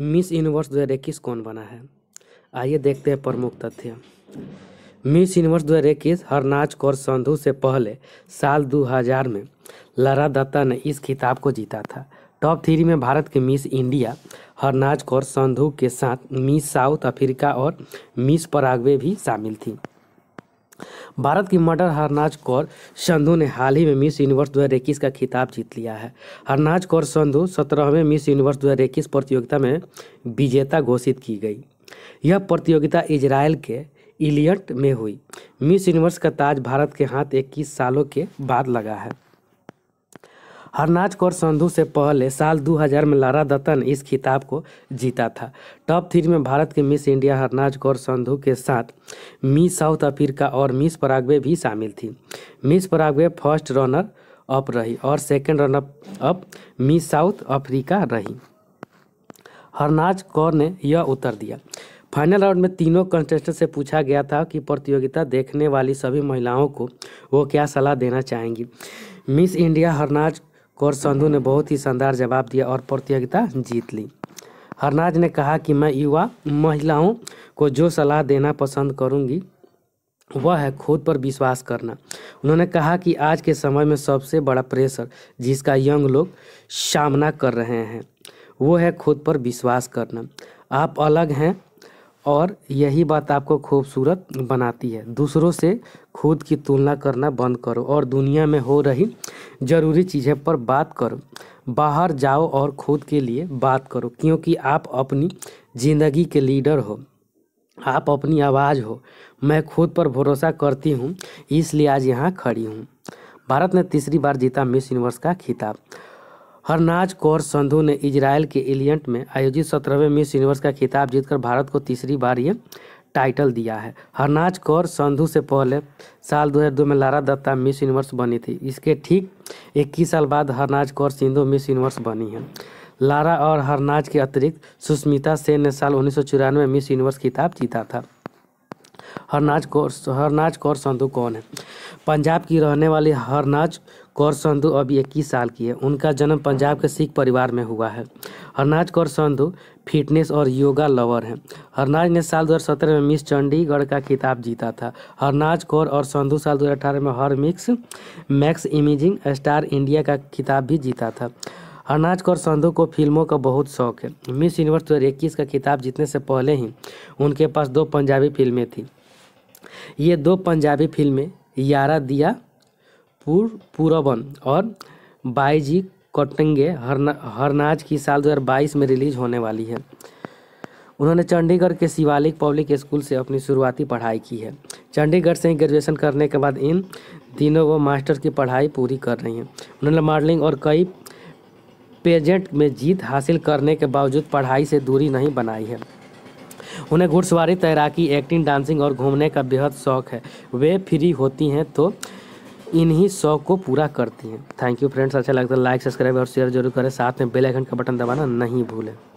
miss universe दो हज़ार इक्कीस कौन बना है आइए देखते हैं प्रमुख तथ्य मिस यूनिवर्स दो हज़ार इक्कीस हरनाज कौर संधू से पहले साल 2000 में लारा दत्ता ने इस खिताब को जीता था टॉप थ्री में भारत के मिस इंडिया हरनाज कौर संधू के साथ मिस साउथ अफ्रीका और मिस पराग्वे भी शामिल थी भारत की मटर हरनाज कौर संधू ने हाल ही में मिस यूनिवर्स दो का खिताब जीत लिया है हरनाज कौर संधू सत्रहवें मिस यूनिवर्स दो प्रतियोगिता में विजेता घोषित की गई यह प्रतियोगिता इजराइल के इलियट में हुई मिस यूनिवर्स का ताज भारत के हाथ इक्कीस सालों के बाद लगा है हरनाज कौर संधु से पहले साल 2000 में लारा दत्तन इस खिताब को जीता था टॉप थ्री में भारत के मिस इंडिया हरनाज कौर संधु के साथ मिस साउथ अफ्रीका और मिस पराग्वे भी शामिल थी Miss Paraguay first runner up रही और second runner up Miss South Africa रही हरनाज कौर ने यह उत्तर दिया फाइनल राउंड में तीनों कंटेस्टेंट से पूछा गया था कि प्रतियोगिता देखने वाली सभी महिलाओं को वो क्या सलाह देना चाहेंगी मिस इंडिया हरनाज कौर संधु ने बहुत ही शानदार जवाब दिया और प्रतियोगिता जीत ली हरनाज ने कहा कि मैं युवा महिलाओं को जो सलाह देना पसंद करूंगी वह है खुद पर विश्वास करना उन्होंने कहा कि आज के समय में सबसे बड़ा प्रेशर जिसका यंग लोग सामना कर रहे हैं वो है खुद पर विश्वास करना आप अलग हैं और यही बात आपको खूबसूरत बनाती है दूसरों से खुद की तुलना करना बंद करो और दुनिया में हो रही ज़रूरी चीज़ें पर बात करो बाहर जाओ और खुद के लिए बात करो क्योंकि आप अपनी ज़िंदगी के लीडर हो आप अपनी आवाज़ हो मैं खुद पर भरोसा करती हूँ इसलिए आज यहाँ खड़ी हूँ भारत ने तीसरी बार जीता मिस यूनिवर्स का खिताब हरनाज कौर संधु ने इजराइल के एलियंट में आयोजित सत्रहवें मिस यूनिवर्स का खिताब जीतकर भारत को तीसरी बार ये टाइटल दिया है हरनाज कौर संधु से पहले साल 2002 में लारा दत्ता मिस यूनिवर्स बनी थी इसके ठीक 21 साल बाद हरनाज कौर सिंधु मिस यूनिवर्स बनी है लारा और हरनाज के अतिरिक्त सुष्मिता सेन ने साल उन्नीस मिस यूनिवर्स खिताब जीता था हरनाज कौर हरनाज कौर संधु कौन है पंजाब की रहने वाली हरनाज कौर संधु अब इक्कीस साल की है उनका जन्म पंजाब के सिख परिवार में हुआ है हरनाज कौर संधु फिटनेस और योगा लवर हैं हरनाज ने साल 2017 में मिस चंडीगढ़ का खिताब जीता था हरनाज कौर और संधु साल 2018 में हर Miss Max Emerging Star India का खिताब भी जीता था हरनाज कौर संधु को फिल्मों का बहुत शौक है मिस यूनिवर्स दो इक्कीस का खिताब जीतने से पहले ही उनके पास दो पंजाबी फिल्में थीं ये दो पंजाबी फिल्में यारा दिया पूर पूरबन और बाईजी कौटंगे हरना हरनाज की साल 2022 में रिलीज होने वाली है उन्होंने चंडीगढ़ के शिवालिक पब्लिक स्कूल से अपनी शुरुआती पढ़ाई की है चंडीगढ़ से ही ग्रेजुएशन करने के बाद इन दिनों वो मास्टर की पढ़ाई पूरी कर रही हैं उन्होंने मॉडलिंग और कई पेजेंट में जीत हासिल करने के बावजूद पढ़ाई से दूरी नहीं बनाई है उन्हें घुड़सवारी तैराकी एक्टिंग डांसिंग और घूमने का बेहद शौक है वे फ्री होती हैं तो इन्हीं शौक को पूरा करती हैं थैंक यू फ्रेंड्स अच्छा लगता है लाइक सब्सक्राइब और शेयर जरूर करें साथ में बेल आइकन का बटन दबाना नहीं भूलें